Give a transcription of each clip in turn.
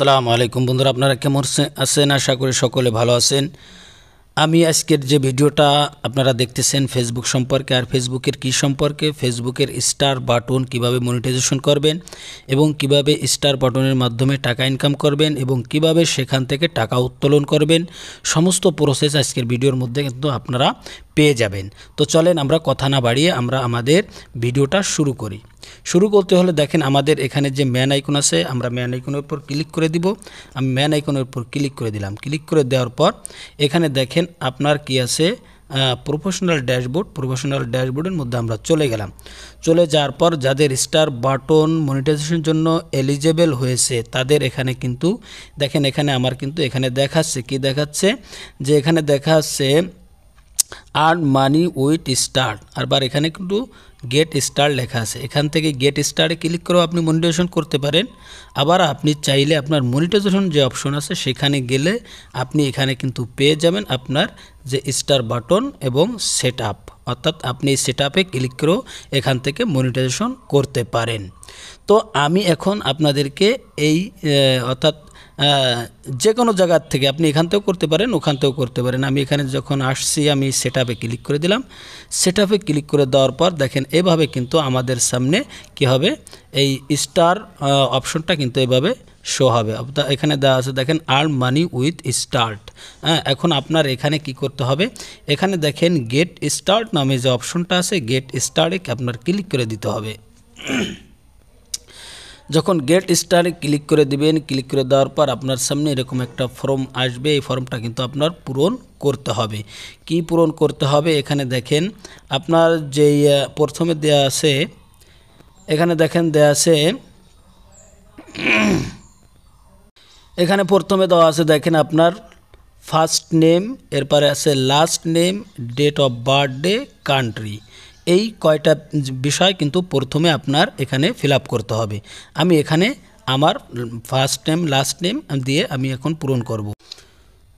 সালামু আলাইকুম বন্ধুরা আপনারা কেমন আছেন আশা করি সকলে ভালো আছেন আমি আজকের যে ভিডিওটা আপনারা দেখতেছেন ফেসবুক সম্পর্কে আর ফেসবুকের কি সম্পর্কে ফেসবুকের স্টার বাটন কিভাবে মনিটাইজেশন করবেন এবং কিভাবে স্টার বাটনের মাধ্যমে টাকা ইনকাম করবেন এবং কিভাবে সেখান থেকে টাকা উত্তোলন করবেন সমস্ত প্রসেস আজকের ভিডিওর মধ্যে কিন্তু আপনারা পেয়ে যাবেন তো চলেন আমরা কথা না বাড়িয়ে আমরা আমাদের ভিডিওটা শুরু করি শুরু করতে হলে দেখেন আমাদের এখানে যে ম্যান আইকন আছে আমরা ম্যান আইকনের উপর ক্লিক করে দিব আমি ম্যান আইকনের উপর ক্লিক করে দিলাম ক্লিক করে দেওয়ার পর এখানে দেখেন আপনার কি আছে প্রফেশনাল ড্যাশবোর্ড প্রফেশনাল ড্যাশবোর্ডের মধ্যে আমরা চলে গেলাম চলে যাওয়ার পর যাদের স্টার বাটন মনিটাইজেশনের জন্য এলিজেবল হয়েছে তাদের এখানে কিন্তু দেখেন এখানে আমার কিন্তু এখানে দেখাচ্ছে কি দেখাচ্ছে যে এখানে দেখাচ্ছে আর মানি উইথ স্টার আবার এখানে কিন্তু গেট স্টার লেখা আছে এখান থেকে গেট স্টারে ক্লিক করেও আপনি মনিটাইজেশন করতে পারেন আবার আপনি চাইলে আপনার মনিটাইজেশন যে অপশন আছে সেখানে গেলে আপনি এখানে কিন্তু পেয়ে যাবেন আপনার যে স্টার বাটন এবং সেট আপ অর্থাৎ আপনি সেট আপে ক্লিক করেও এখান থেকে মনিটাইজেশন করতে পারেন তো আমি এখন আপনাদেরকে এই অর্থাৎ যে কোনো জায়গার থেকে আপনি এখান থেকেও করতে পারেন ওখান থেকেও করতে পারেন আমি এখানে যখন আসছি আমি সেট ক্লিক করে দিলাম সেট ক্লিক করে দেওয়ার পর দেখেন এভাবে কিন্তু আমাদের সামনে কি হবে এই স্টার অপশনটা কিন্তু এভাবে শো হবে এখানে দেওয়া আছে দেখেন আর মানি উইথ স্টার্ট হ্যাঁ এখন আপনার এখানে কি করতে হবে এখানে দেখেন গেট স্টার্ট নামে যে অপশনটা আছে গেট স্টার্টে আপনার ক্লিক করে দিতে হবে যখন গেট স্টারে ক্লিক করে দিবেন ক্লিক করে দেওয়ার পর আপনার সামনে এরকম একটা ফর্ম আসবে এই ফর্মটা কিন্তু আপনার পূরণ করতে হবে কি পূরণ করতে হবে এখানে দেখেন আপনার যেই প্রথমে দেয়া আছে এখানে দেখেন দেয়া আছে এখানে প্রথমে দেওয়া আছে দেখেন আপনার ফার্স্ট নেম এরপরে আছে last name date of birthday country এই কয়টা বিষয় কিন্তু প্রথমে আপনার এখানে ফিল করতে হবে আমি এখানে আমার ফার্স্ট নেম লাস্ট নেম দিয়ে আমি এখন পূরণ করব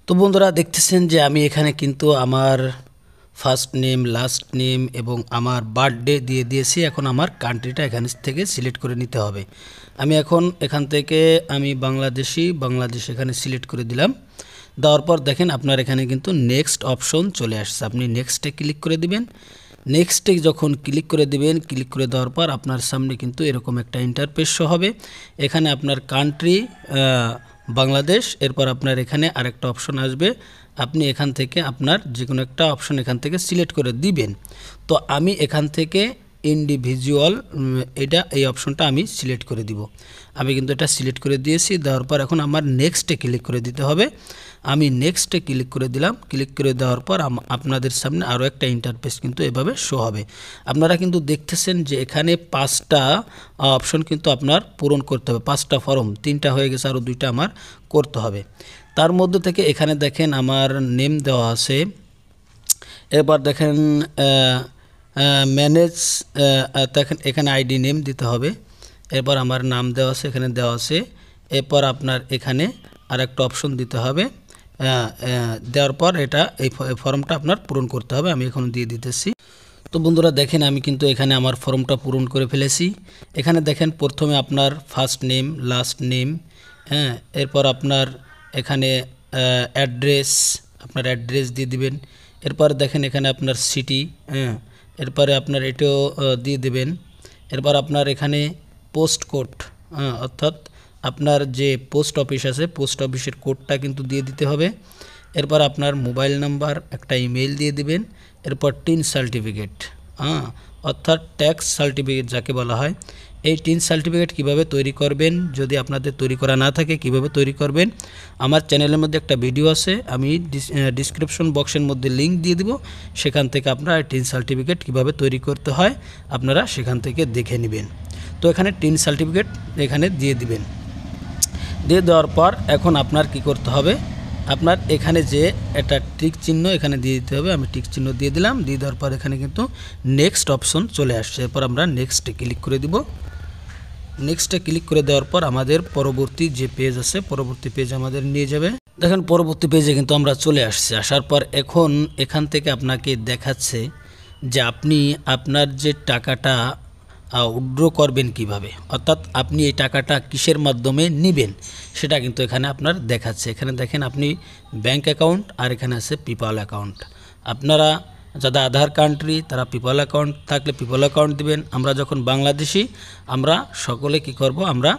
তো বন্ধুরা দেখতেছেন যে আমি এখানে কিন্তু আমার ফার্স্ট নেম লাস্ট নেম এবং আমার বার্থডে দিয়ে দিয়েছি এখন আমার কান্ট্রিটা এখান থেকে সিলেক্ট করে নিতে হবে আমি এখন এখান থেকে আমি বাংলাদেশি বাংলাদেশ এখানে সিলেক্ট করে দিলাম দেওয়ার পর দেখেন আপনার এখানে কিন্তু নেক্সট অপশন চলে আসছে আপনি নেক্সটে ক্লিক করে দিবেন নেক্সটে যখন ক্লিক করে দেবেন ক্লিক করে দেওয়ার পর আপনার সামনে কিন্তু এরকম একটা ইন্টারপেস হবে এখানে আপনার কান্ট্রি বাংলাদেশ এরপর আপনার এখানে আরেকটা অপশন আসবে আপনি এখান থেকে আপনার যে কোনো একটা অপশন এখান থেকে সিলেক্ট করে দিবেন তো আমি এখান থেকে ইন্ডিভিজুয়াল এটা এই অপশনটা আমি সিলেক্ট করে দিব আমি কিন্তু এটা সিলেক্ট করে দিয়েছি দেওয়ার পর এখন আমার নেক্সটে ক্লিক করে দিতে হবে আমি নেক্সটে ক্লিক করে দিলাম ক্লিক করে দেওয়ার পর আপনাদের সামনে আরও একটা ইন্টারফেস কিন্তু এভাবে শো হবে আপনারা কিন্তু দেখতেছেন যে এখানে পাঁচটা অপশন কিন্তু আপনার পূরণ করতে হবে পাঁচটা ফর্ম তিনটা হয়ে গেছে আরও দুইটা আমার করতে হবে তার মধ্যে থেকে এখানে দেখেন আমার নেম দেওয়া আছে এবার দেখেন ম্যানেজ দেখেন এখানে আইডি নেম দিতে হবে এরপর আমার নাম দেওয়া আছে এখানে দেওয়া আছে এরপর আপনার এখানে আর একটা অপশন দিতে হবে দেওয়ার পর এটা এই ফর্মটা আপনার পূরণ করতে হবে আমি এখন দিয়ে দিতেছি তো বন্ধুরা দেখেন আমি কিন্তু এখানে আমার ফর্মটা পূরণ করে ফেলেছি এখানে দেখেন প্রথমে আপনার ফার্স্ট নেম লাস্ট নেম হ্যাঁ এরপর আপনার এখানে অ্যাড্রেস আপনার অ্যাড্রেস দিয়ে দিবেন এরপর দেখেন এখানে আপনার সিটি হ্যাঁ এরপরে আপনার এটাও দিয়ে দেবেন এরপর আপনার এখানে পোস্ট কোড হ্যাঁ, অর্থাৎ আপনার যে পোস্ট অফিস আছে পোস্ট অফিসের কোডটা কিন্তু দিয়ে দিতে হবে এরপর আপনার মোবাইল নাম্বার একটা ইমেল দিয়ে দিবেন এরপর টিন সার্টিফিকেট হ্যাঁ অর্থাৎ ট্যাক্স সার্টিফিকেট যাকে বলা হয় এই টিন সার্টিফিকেট কিভাবে তৈরি করবেন যদি আপনাদের তৈরি করা না থাকে কিভাবে তৈরি করবেন আমার চ্যানেলের মধ্যে একটা ভিডিও আছে আমি ডিসক্রিপশন বক্সের মধ্যে লিঙ্ক দিয়ে দিব সেখান থেকে আপনারা টিন সার্টিফিকেট কিভাবে তৈরি করতে হয় আপনারা সেখান থেকে দেখে নেবেন তো এখানে টিন সার্টিফিকেট এখানে দিয়ে দিবেন দিয়ে দেওয়ার পর এখন আপনার কি করতে হবে আপনার এখানে যে একটা টিক চিহ্ন এখানে দিয়ে দিতে হবে আমি টিক চিহ্ন দিয়ে দিলাম দিয়ে দেওয়ার পর এখানে কিন্তু নেক্সট অপশন চলে আসছে এরপর আমরা নেক্সটে ক্লিক করে দিব নেক্সটে ক্লিক করে দেওয়ার পর আমাদের পরবর্তী যে পেজ আছে পরবর্তী পেজ আমাদের নিয়ে যাবে দেখেন পরবর্তী পেজে কিন্তু আমরা চলে আসছি আসার পর এখন এখান থেকে আপনাকে দেখাচ্ছে যে আপনি আপনার যে টাকাটা উড্র করবেন কিভাবে অর্থাৎ আপনি এই টাকাটা কিসের মাধ্যমে নেবেন সেটা কিন্তু এখানে আপনার দেখাচ্ছে এখানে দেখেন আপনি ব্যাঙ্ক অ্যাকাউন্ট আর এখানে আছে পিপাল অ্যাকাউন্ট আপনারা যাদের আধার কান্ট্রি তারা পিপল অ্যাকাউন্ট থাকলে পিপল অ্যাকাউন্ট দিবেন আমরা যখন বাংলাদেশি আমরা সকলে কি করব আমরা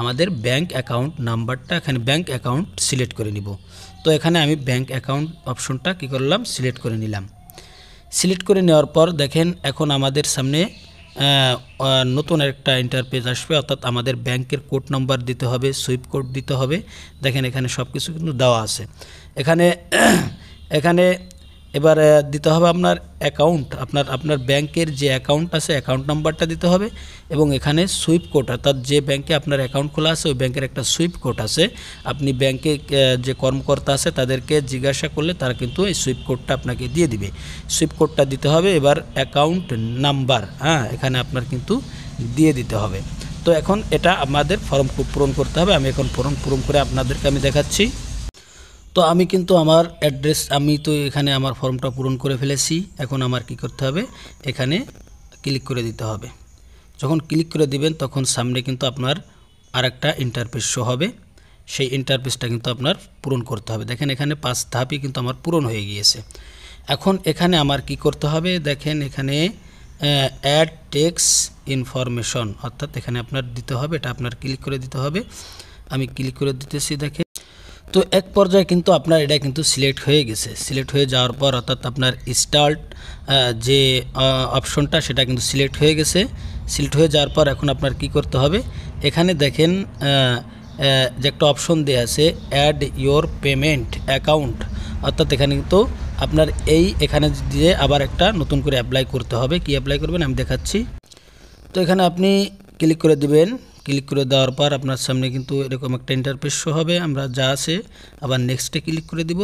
আমাদের ব্যাংক অ্যাকাউন্ট নাম্বারটা এখানে ব্যাংক অ্যাকাউন্ট সিলেক্ট করে নিব তো এখানে আমি ব্যাংক অ্যাকাউন্ট অপশনটা কি করলাম সিলেক্ট করে নিলাম সিলেক্ট করে নেওয়ার পর দেখেন এখন আমাদের সামনে নতুন একটা ইন্টারপেজ আসবে অর্থাৎ আমাদের ব্যাংকের কোড নাম্বার দিতে হবে সুইপ কোড দিতে হবে দেখেন এখানে সব কিছু কিন্তু দেওয়া আছে এখানে এখানে এবার দিতে হবে আপনার অ্যাকাউন্ট আপনার আপনার ব্যাংকের যে অ্যাকাউন্ট আছে অ্যাকাউন্ট নাম্বারটা দিতে হবে এবং এখানে সুইপ কোড অর্থাৎ যে ব্যাংকে আপনার অ্যাকাউন্ট খোলা আছে ওই ব্যাংকের একটা সুইপ কোড আছে আপনি ব্যাংকে যে কর্মকর্তা আছে তাদেরকে জিজ্ঞাসা করলে তারা কিন্তু এই সুইপ কোডটা আপনাকে দিয়ে দিবে সুইপ কোডটা দিতে হবে এবার অ্যাকাউন্ট নাম্বার হ্যাঁ এখানে আপনার কিন্তু দিয়ে দিতে হবে তো এখন এটা আমাদের ফর্ম পূরণ করতে হবে আমি এখন ফর্ম পূরণ করে আপনাদেরকে আমি দেখাচ্ছি তো আমি কিন্তু আমার অ্যাড্রেস আমি তো এখানে আমার ফর্মটা পূরণ করে ফেলেছি এখন আমার কি করতে হবে এখানে ক্লিক করে দিতে হবে যখন ক্লিক করে দিবেন তখন সামনে কিন্তু আপনার আর একটা ইন্টারফেস শো হবে সেই ইন্টারফেসটা কিন্তু আপনার পূরণ করতে হবে দেখেন এখানে পাঁচ ধাপই কিন্তু আমার পূরণ হয়ে গিয়েছে এখন এখানে আমার কি করতে হবে দেখেন এখানে অ্যাড টেক্স ইনফরমেশন অর্থাৎ এখানে আপনার দিতে হবে এটা আপনার ক্লিক করে দিতে হবে আমি ক্লিক করে দিতেছি দেখে তো এক পর্যায়ে কিন্তু আপনার এটা কিন্তু সিলেক্ট হয়ে গেছে সিলেক্ট হয়ে যাওয়ার পর অর্থাৎ আপনার স্টার্ট যে অপশনটা সেটা কিন্তু সিলেক্ট হয়ে গেছে সিলেক্ট হয়ে যাওয়ার পর এখন আপনার কি করতে হবে এখানে দেখেন যে একটা অপশন দেওয়া আছে অ্যাড ইয়োর পেমেন্ট অ্যাকাউন্ট অর্থাৎ এখানে কিন্তু আপনার এই এখানে দিয়ে আবার একটা নতুন করে অ্যাপ্লাই করতে হবে কি অ্যাপ্লাই করবেন আমি দেখাচ্ছি তো এখানে আপনি ক্লিক করে দিবেন ক্লিক করে দেওয়ার পর আপনার সামনে কিন্তু এরকম একটা ইন্টারফেস শো হবে আমরা যা আছে আবার নেক্সটে ক্লিক করে দিব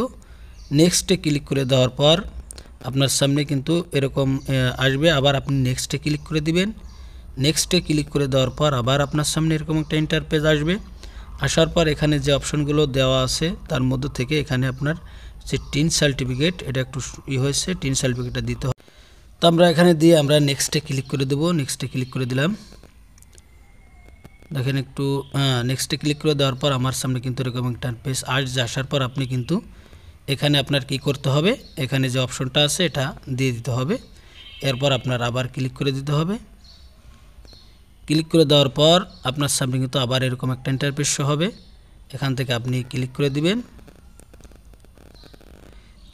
নেক্সটে ক্লিক করে দেওয়ার পর আপনার সামনে কিন্তু এরকম আসবে আবার আপনি নেক্সটে ক্লিক করে দিবেন নেক্সটে ক্লিক করে দেওয়ার পর আবার আপনার সামনে এরকম একটা ইন্টারপেজ আসবে আসার পর এখানে যে অপশনগুলো দেওয়া আছে তার মধ্য থেকে এখানে আপনার যে টিন সার্টিফিকেট এটা একটু ই হয়েছে টিন সার্টিফিকেটটা দিতে হবে তো আমরা এখানে দিয়ে আমরা নেক্সটে ক্লিক করে দেবো নেক্সটে ক্লিক করে দিলাম দেখেন একটু নেক্সটে হ্যাঁ, ক্লিক করে দেওয়ার পর আমার সামনে কিন্তু এরকম একটা পেজ আর্ট আসার পর আপনি কিন্তু এখানে আপনার কি করতে হবে এখানে যে অপশনটা আছে এটা দিয়ে দিতে হবে এরপর আপনার আবার ক্লিক করে দিতে হবে ক্লিক করে দেওয়ার পর আপনার সামনে কিন্তু আবার এরকম একটা ইন্টারপেস হবে এখান থেকে আপনি ক্লিক করে দিবেন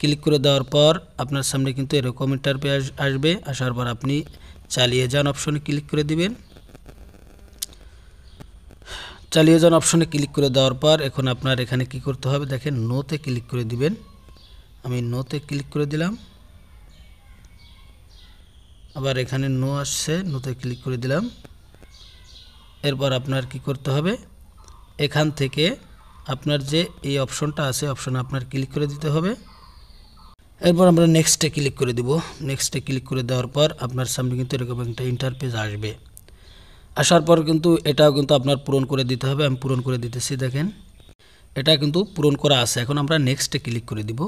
ক্লিক করে দেওয়ার পর আপনার সামনে কিন্তু এরকম ইন্টারপেস আসবে আসার পর আপনি চালিয়ে যান অপশনে ক্লিক করে দিবেন চালিয়ে যান অপশনে ক্লিক করে দেওয়ার পর এখন আপনার এখানে কি করতে হবে দেখেন নোতে ক্লিক করে দিবেন আমি নোতে ক্লিক করে দিলাম আবার এখানে নো আসছে নোতে ক্লিক করে দিলাম এরপর আপনার কি করতে হবে এখান থেকে আপনার যে এই অপশনটা আছে অপশন আপনার ক্লিক করে দিতে হবে এরপর আমরা নেক্সটে ক্লিক করে দিব নেক্সটে ক্লিক করে দেওয়ার পর আপনার সামনে কিন্তু এরকম একটা ইন্টারপেজ আসবে আসার পর কিন্তু এটাও কিন্তু আপনার পূরণ করে দিতে হবে আমি পূরণ করে দিতেছি দেখেন এটা কিন্তু পূরণ করা আছে এখন আমরা নেক্সটে ক্লিক করে দিব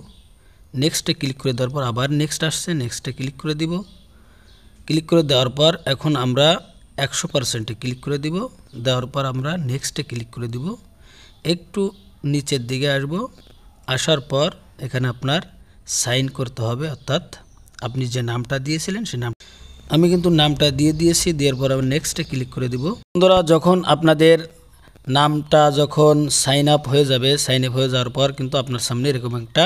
নেক্সটে ক্লিক করে দেওয়ার পর আবার নেক্সট আসছে নেক্সটে ক্লিক করে দিব ক্লিক করে দেওয়ার পর এখন আমরা একশো পারসেন্টে ক্লিক করে দিব দেওয়ার পর আমরা নেক্সটে ক্লিক করে দিব একটু নিচের দিকে আসব আসার পর এখানে আপনার সাইন করতে হবে অর্থাৎ আপনি যে নামটা দিয়েছিলেন সে নাম আমি কিন্তু নামটা দিয়ে দিয়েছি দেওয়ার পর আমি নেক্সটে ক্লিক করে দিব বন্ধুরা যখন আপনাদের নামটা যখন সাইন আপ হয়ে যাবে সাইন আপ হয়ে যাওয়ার পর কিন্তু আপনার সামনে এরকম একটা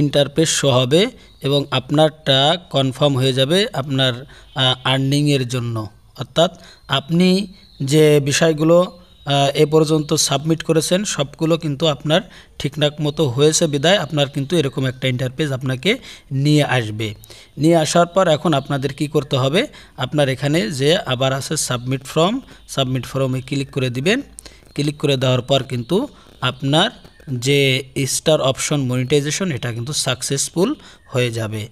ইন্টারপেস শো হবে এবং আপনারটা কনফার্ম হয়ে যাবে আপনার আর্নিংয়ের জন্য অর্থাৎ আপনি যে বিষয়গুলো এ পর্যন্ত সাবমিট করেছেন সবগুলো কিন্তু আপনার ঠিকঠাক মতো হয়েছে বিদায় আপনার কিন্তু এরকম একটা ইন্টারপেজ আপনাকে নিয়ে আসবে নিয়ে আসার পর এখন আপনাদের কি করতে হবে আপনার এখানে যে আবার আছে সাবমিট ফর্ম সাবমিট ফর্মে ক্লিক করে দিবেন ক্লিক করে দেওয়ার পর কিন্তু আপনার যে স্টার অপশন মনিটাইজেশন এটা কিন্তু সাকসেসফুল হয়ে যাবে